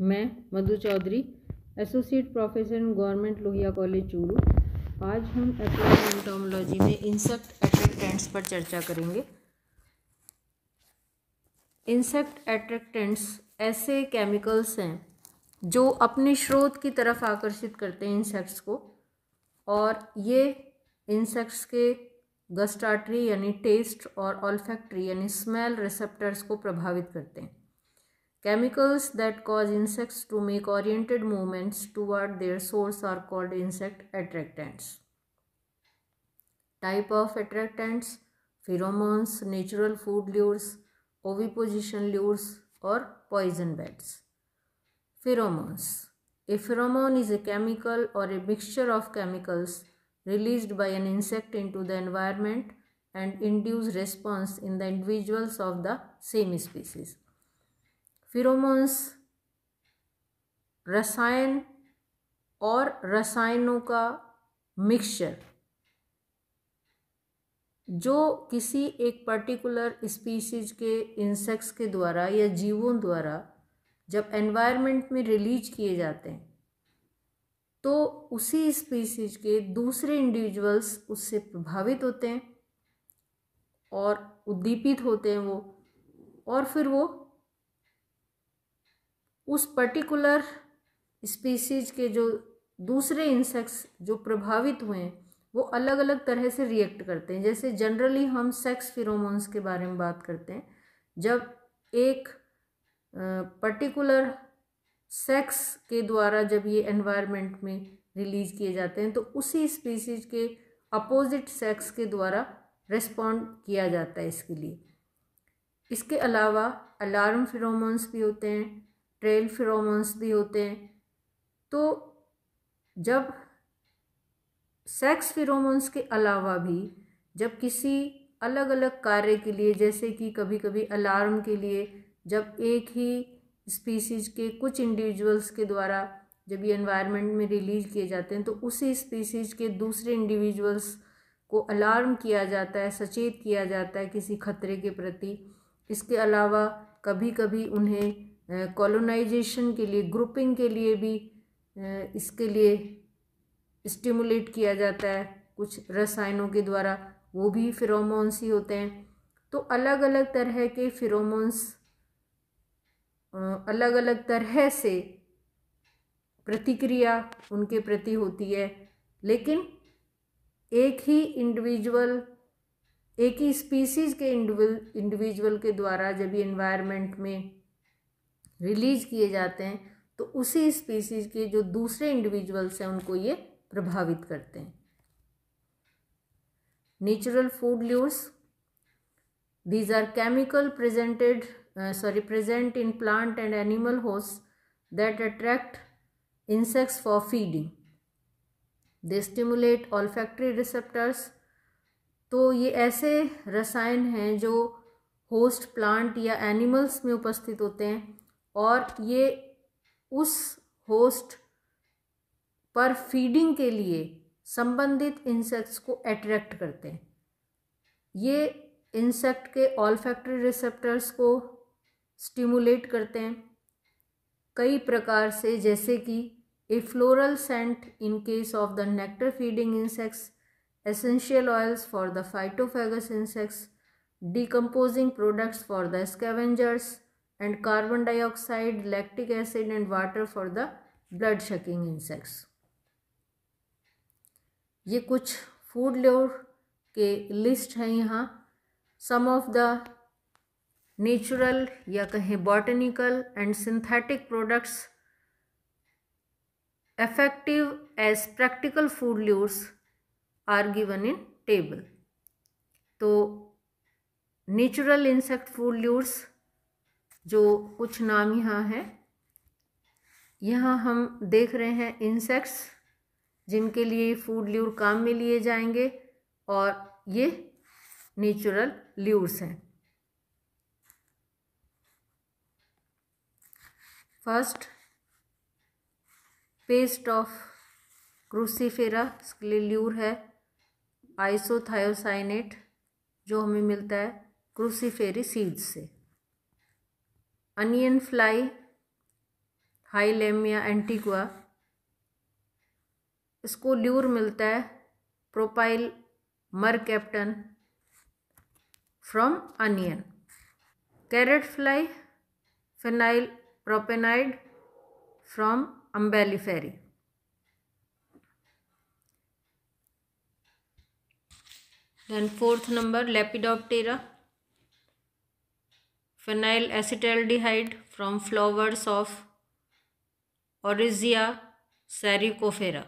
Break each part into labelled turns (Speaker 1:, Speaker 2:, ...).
Speaker 1: मैं Madhu Chaudhary associate professor in government Lohia college Churu आज हम एप्लाइड में इंसेक्ट एट्रैक्टेंट्स पर चर्चा करेंगे इंसेक्ट एट्रैक्टेंट्स ऐसे केमिकल्स हैं जो अपने स्रोत की तरफ आकर्षित करते हैं इंसेक्ट्स को और ये इंसेक्ट्स के गस्टाटरी यानी टेस्ट और ऑल्फैक्ट्री यानी स्मेल रिसेप्टर्स को प्रभावित करते हैं Chemicals that cause insects to make oriented movements toward their source are called insect attractants. Type of attractants pheromones, natural food lures, oviposition lures or poison beds. Pheromones A pheromone is a chemical or a mixture of chemicals released by an insect into the environment and induce response in the individuals of the same species. Pheromones रसायन और रसायनों का mixture जो किसी एक particular species के insects के द्वारा या जीवों द्वारा जब एनवायरनमेंट में रिलीज किए जाते हैं तो उसी स्पीसीज के दूसरे इंडिविजुअल्स उससे प्रभावित होते हैं और उद्दीपित होते हैं वो और फिर वो उस पर्टिकुलर स्पीसीज के जो दूसरे इंसेक्ट्स जो प्रभावित हुए हैं वो अलग अलग तरह से रिएक्ट करते हैं जैसे जनरली हम सेक्स फिरोमोन्स के बारे में बात करते हैं जब एक पर्टिकुलर सेक्स के द्वारा जब ये एनवायरनमेंट में रिलीज किए जाते हैं तो उसी स्पीसीज के अपोजिट सेक्स के द्वारा रेस्पॉन्ड किया जाता है इसके लिए इसके अलावा अलार्म फिरोमोन्स भी होते हैं ट्रेल फिरोमोन्स भी होते हैं तो जब सेक्स फिरोमोन्स के अलावा भी जब किसी अलग अलग कार्य के लिए जैसे कि कभी कभी अलार्म के लिए जब एक ही स्पीसीज के कुछ इंडिविजुअल्स के द्वारा जब ये एनवायरनमेंट में रिलीज किए जाते हैं तो उसी स्पीसीज के दूसरे इंडिविजुअल्स को अलार्म किया जाता है सचेत किया जाता है किसी खतरे के प्रति इसके अलावा कभी कभी उन्हें कॉलोनाइजेशन के लिए ग्रुपिंग के लिए भी इसके लिए स्टिमुलेट किया जाता है कुछ रसायनों के द्वारा वो भी फिरोमोन्स ही होते हैं तो अलग अलग तरह के फिरोमोन्स अलग अलग तरह से प्रतिक्रिया उनके प्रति होती है लेकिन एक ही इंडिविजुअल एक ही स्पीसीज़ के इंडिविजुअल के द्वारा जब ये इन्वायरमेंट में रिलीज किए जाते हैं तो उसी स्पीसीज के जो दूसरे इंडिविजुअल्स हैं उनको ये प्रभावित करते हैं natural food lures these are chemical presented sorry present in plant and animal होस that attract insects for feeding they stimulate olfactory receptors तो ये ऐसे रसायन हैं जो होस्ट प्लांट या एनिमल्स में उपस्थित होते हैं और ये उस होस्ट पर फीडिंग के लिए संबंधित इंसेक्ट्स को अट्रैक्ट करते हैं ये इंसेक्ट के ऑल फैक्ट्री रिसेप्टर्स को स्टिमुलेट करते हैं कई प्रकार से जैसे कि a floral scent in case of the nectar feeding insects essential oils for the phytophagous insects decomposing products for the scavengers and carbon dioxide lactic acid and water for the blood sucking insects ये कुछ food लेर के list हैं यहाँ सम of the natural या कहें botanical and synthetic products effective as practical food lures are given in table तो natural insect food lures जो कुछ नाम यहाँ हैं यहाँ हम देख रहे हैं इंसेक्ट्स जिनके लिए फूड ल्यूर काम में लिए जाएंगे और ये नेचुरल ल्यूर्स हैं फर्स्ट पेस्ट ऑफ क्रूसीफेरा इसके लिए ल्यूर है आइसोथायोसाइनेट जो हमें मिलता है क्रूसीफेरी सीड्स से अनियन फ्लाई हाईलेमिया एंटीगुआ इसको ल्यूर मिलता है propyl mercaptan from onion carrot fly phenyl propenide from umbelliferae then fourth number lepidoptera phenyl aldehyde from flowers of araujia sericofera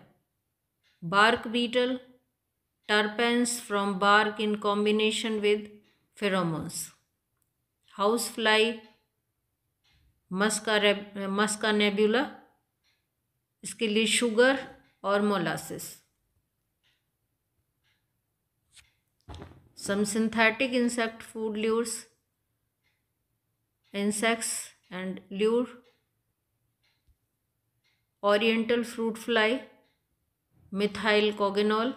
Speaker 1: bark beetle terpenes from bark in combination with pheromones house fly musca musca nebula इसके लिए sugar और molasses some synthetic insect food lures insects and lure, oriental fruit fly, methyl cogenol,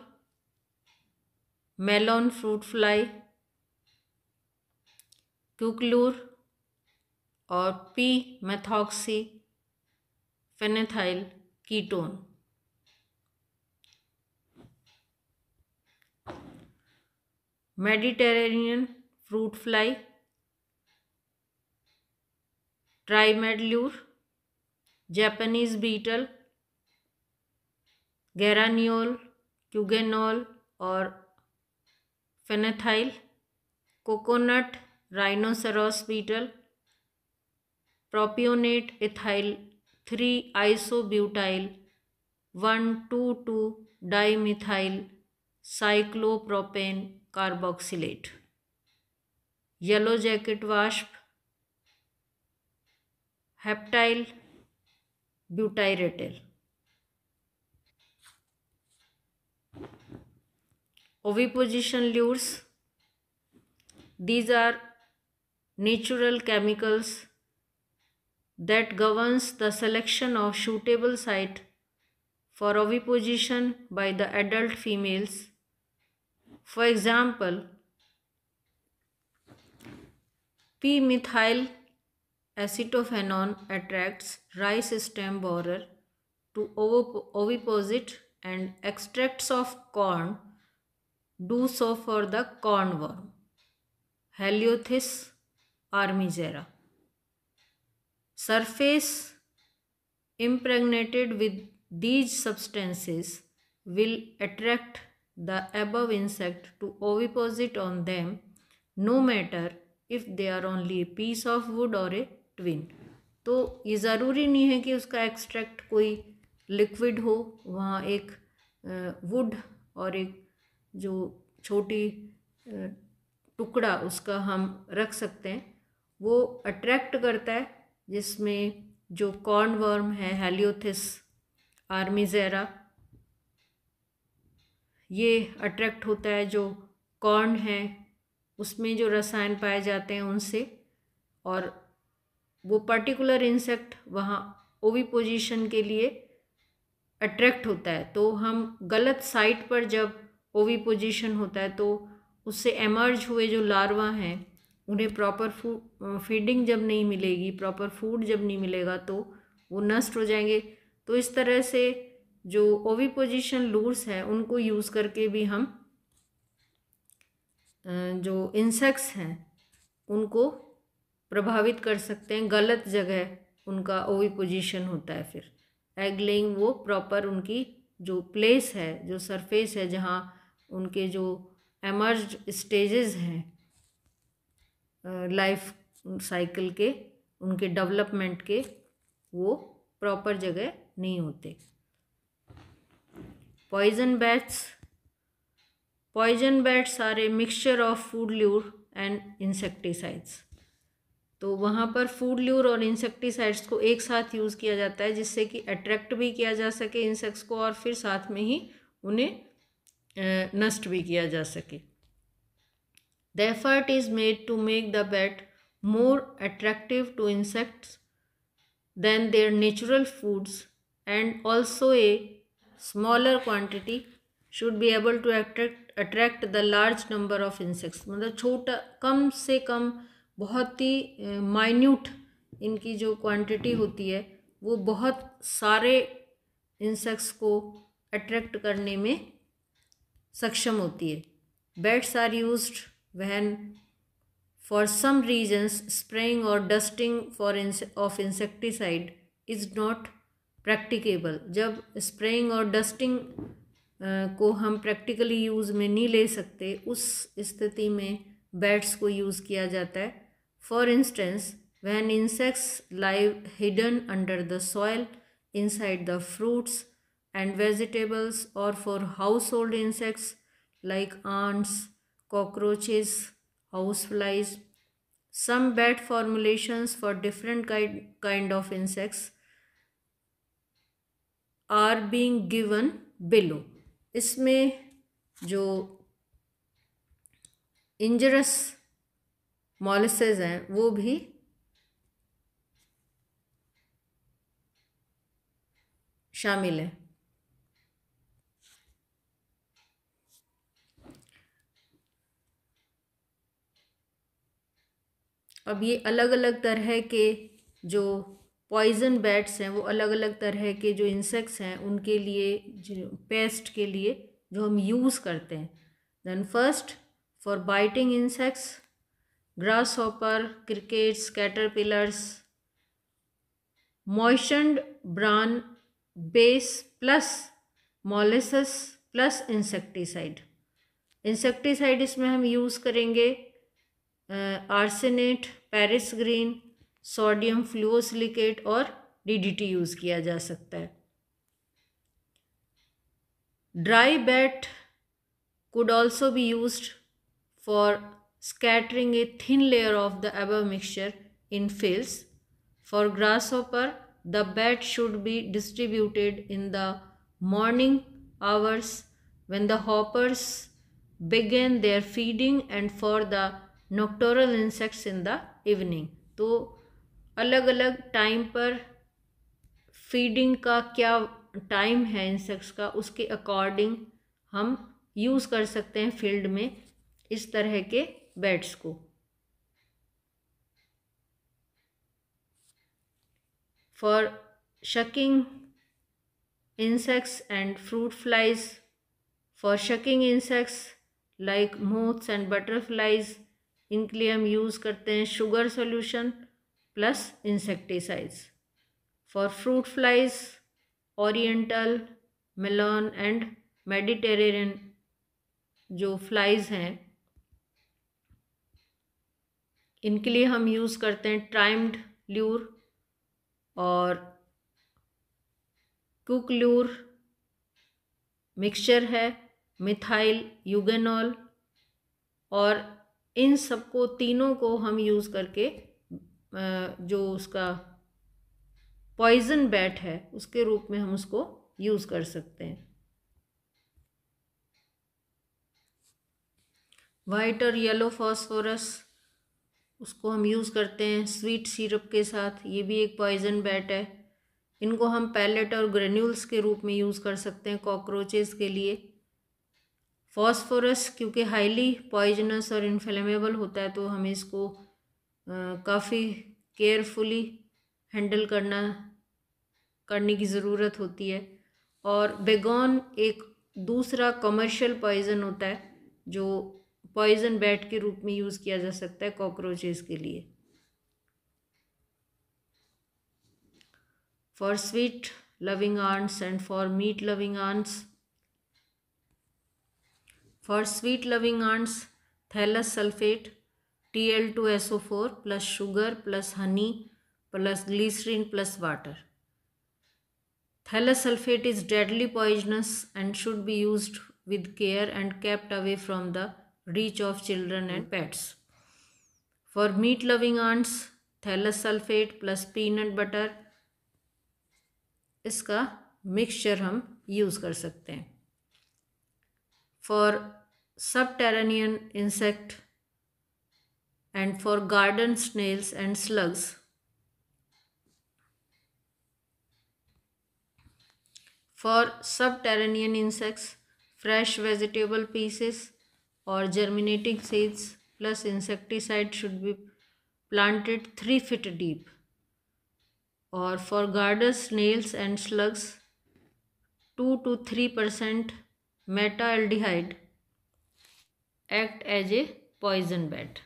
Speaker 1: melon fruit fly, cuelure और P methoxy phenethyl ketone Mediterranean fruit fly trimedlure Japanese beetle geraniol eugenol और phenethyl coconut rhinoceros beetle propionate ethyl three isobutyl one two two dimethyl cyclopropane carboxylate yellow jacket वाष्प heptyl butyrate. Oviposition lures. These are natural chemicals that governs the selection of suitable site for oviposition by the adult females. For example, p-methyl Acetophenone attracts rice stem borer to oviposit and extracts of corn do so for the cornworm Heliothis armigera. Surface impregnated with these substances will attract the above insect to oviposit on them no matter if they are only a piece of wood or a twin तो ये ज़रूरी नहीं है कि उसका extract कोई liquid हो वहाँ एक वुड और एक जो छोटी टुकड़ा उसका हम रख सकते हैं वो अट्रैक्ट करता है जिसमें जो कॉर्न वर्म है हेलियोथिस आर्मीजेरा ये अट्रैक्ट होता है जो कॉर्न है उसमें जो रसायन पाए जाते हैं उनसे और वो पर्टिकुलर इंसेक्ट वहाँ ओवी पोजिशन के लिए अट्रैक्ट होता है तो हम गलत साइट पर जब ओवी पोजिशन होता है तो उससे एमर्ज हुए जो लार्वा हैं उन्हें प्रॉपर फीडिंग जब नहीं मिलेगी प्रॉपर फूड जब नहीं मिलेगा तो वो नष्ट हो जाएंगे तो इस तरह से जो ओवी पोजिशन लूर्स हैं उनको यूज़ करके भी हम जो इंसेक्ट्स हैं उनको प्रभावित कर सकते हैं गलत जगह उनका ओवी पोजीशन होता है फिर एग लेइंग वो प्रॉपर उनकी जो प्लेस है जो सरफेस है जहाँ उनके जो एमर्ज स्टेजेस हैं लाइफ साइकिल के उनके डेवलपमेंट के वो प्रॉपर जगह नहीं होते poison baits poison baits are a mixture of food lure and insecticides तो वहाँ पर फूड ल्यूर और इंसेक्टिसाइड्स को एक साथ यूज़ किया जाता है जिससे कि अट्रैक्ट भी किया जा सके इंसेक्ट्स को और फिर साथ में ही उन्हें नष्ट भी किया जा सके the effort is made to make the bait more attractive to insects than their natural foods and also a smaller quantity should be able to attract attract the large number of insects मतलब छोटा कम से कम बहुत ही minute इनकी जो quantity होती है वो बहुत सारे इंसेक्ट्स को अट्रैक्ट करने में सक्षम होती है baits are use when for some reasons spraying और dusting for of insecticide is not practicable जब स्प्रेइंग और डस्टिंग को हम प्रैक्टिकली यूज़ में नहीं ले सकते उस स्थिति में बैट्स को यूज़ किया जाता है For instance, when insects lie hidden under the soil, inside the fruits and vegetables, or for household insects like ants, cockroaches, houseflies, some bed formulations for different kind, kind of insects are being given below. इसमें जो इंजरस मॉलिसज हैं वो भी शामिल है अब ये अलग अलग तरह के जो पॉइजन बैट्स हैं वो अलग अलग तरह के जो इंसेक्ट्स हैं उनके लिए पेस्ट के लिए जो हम यूज़ करते हैं then first for biting insects grasshopper crickets pillars moistened bran base plus molasses plus insecticide insecticide इसमें हम यूज़ करेंगे arsenate Paris green sodium fluosilicate और डीडीटी यूज़ किया जा सकता है dry bait could also be use for scattering a thin layer of the above mixture in fields. For grasshopper, the bed should be distributed in the morning hours when the hoppers begin their feeding and for the nocturnal insects in the evening तो अलग अलग time पर feeding का क्या time है insects का उसके according हम यूज़ कर सकते हैं फील्ड में इस तरह के बेड्स को for sucking insects and fruit flies for sucking insects like moths and butterflies इनके लिए हम यूज़ करते हैं sugar solution plus insecticides for fruit flies oriental melon and Mediterranean जो फ्लाइज हैं इनके लिए हम यूज़ करते हैं ट्राइम्ड ल्यूर और कुक ल्यूर मिक्सचर है मिथाइल यूगेनॉल और इन सबको तीनों को हम यूज़ करके जो उसका पॉइजन बैट है उसके रूप में हम उसको यूज़ कर सकते हैं वाइट और येलो फॉस्फोरस उसको हम यूज़ करते हैं स्वीट सिरप के साथ ये भी एक पॉइजन बैट है इनको हम पैलेट और ग्रेन्यूल्स के रूप में यूज़ कर सकते हैं कॉकरोचेज़ के लिए फॉस्फोरस क्योंकि हाईली पॉइजनस और इन्फ्लेमेबल होता है तो हमें इसको काफ़ी केयरफुली हैंडल करना करने की ज़रूरत होती है और बेगॉन एक दूसरा कमर्शियल पॉइज़न होता है जो पॉइजन बैट के रूप में यूज़ किया जा सकता है कॉकरोचेज के लिए for sweet loving ants and for meat loving ants for sweet loving ants thallous sulphate T L two S O four plus sugar plus honey plus glycerine plus water thallous sulphate is deadly poisonous and should be use with care and kept away from the reach of children and pets for meat loving ants thallous sulphate plus peanut butter इसका mixture हम use कर सकते हैं for subterranean insect and for garden snails and slugs for subterranean insects fresh vegetable pieces or germinating seeds plus insecticide should be planted 3 feet deep or for gardeners, snails and slugs 2 to 3 percent metaldehyde act as a poison bed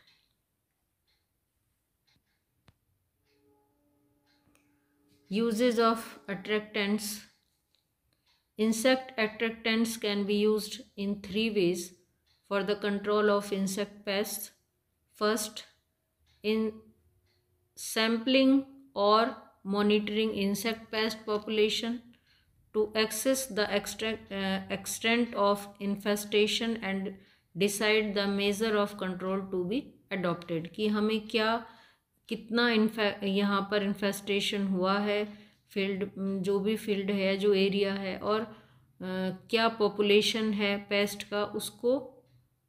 Speaker 1: uses of attractants insect attractants can be used in three ways for the control of insect pests. First, in sampling or monitoring insect pest population to assess the extent, uh, extent of infestation and decide the measure of control to be adopted ki hame kya कितना इन्फे यहाँ पर infestation हुआ है field जो भी field है जो area है और आ, क्या पॉपुलेशन है पेस्ट का उसको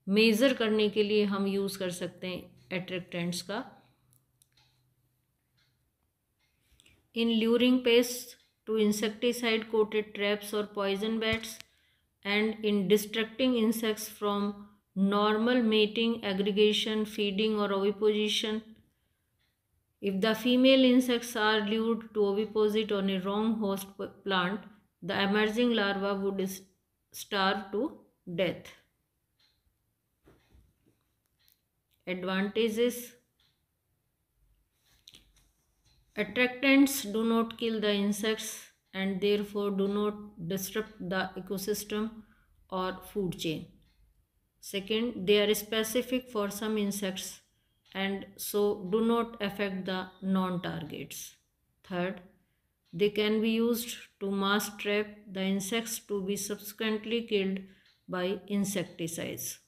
Speaker 1: मेज़र करने के लिए हम यूज़ कर सकते हैं एट्रेक्टेंट्स का in luring paste to insecticide coated traps और poison baits and in distracting insects from normal mating aggregation feeding और oviposition if the female insects are lured to oviposit on a wrong host plant the emerging larvae would starve to death Advantages Attractants do not kill the insects and therefore do not disrupt the ecosystem or food chain. Second, they are specific for some insects and so do not affect the non-targets. Third, they can be used to mass trap the insects to be subsequently killed by insecticides.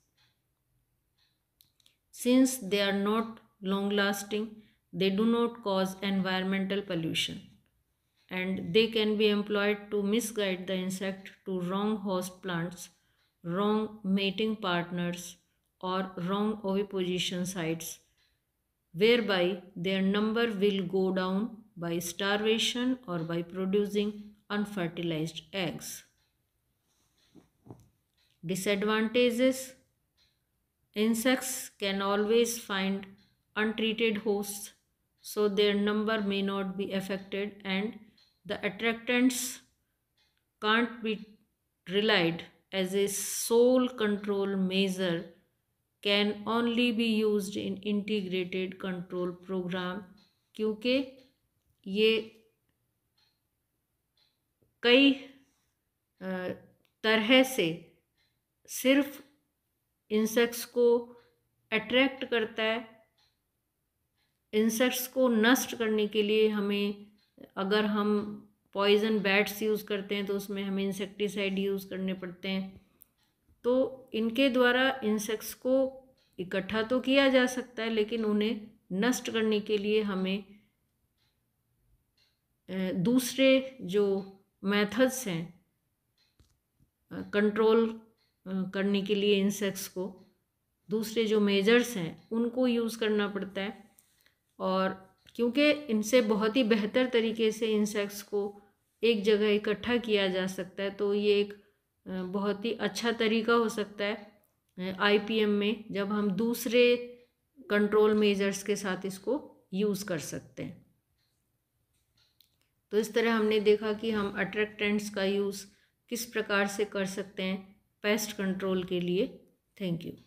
Speaker 1: Since they are not long lasting, they do not cause environmental pollution and they can be employed to misguide the insect to wrong host plants, wrong mating partners or wrong oviposition sites whereby their number will go down by starvation or by producing unfertilized eggs. Disadvantages Insects can always find untreated hosts, so their number may not be affected and the attractants can't be relied as a sole control measure can only be used in integrated control program क्योंकि ये कई तरह से सिर्फ insects को attract करता है insects को नष्ट करने के लिए हमें अगर हम पॉइजन बैट्स यूज़ करते हैं तो उसमें हमें इंसेक्टिसाइड यूज़ करने पड़ते हैं तो इनके द्वारा इंसेक्ट्स को इकट्ठा तो किया जा सकता है लेकिन उन्हें नष्ट करने के लिए हमें दूसरे जो मेथड्स हैं कंट्रोल करने के लिए इंसेक्ट्स को दूसरे जो मेजर्स हैं उनको यूज़ करना पड़ता है और क्योंकि इनसे बहुत ही बेहतर तरीके से इंसेक्ट्स को एक जगह इकट्ठा किया जा सकता है तो ये एक बहुत ही अच्छा तरीका हो सकता है आईपीएम में जब हम दूसरे कंट्रोल मेजर्स के साथ इसको यूज़ कर सकते हैं तो इस तरह हमने देखा कि हम अट्रैक्टेंट्स का यूज़ किस प्रकार से कर सकते हैं पेस्ट कंट्रोल के लिए थैंक यू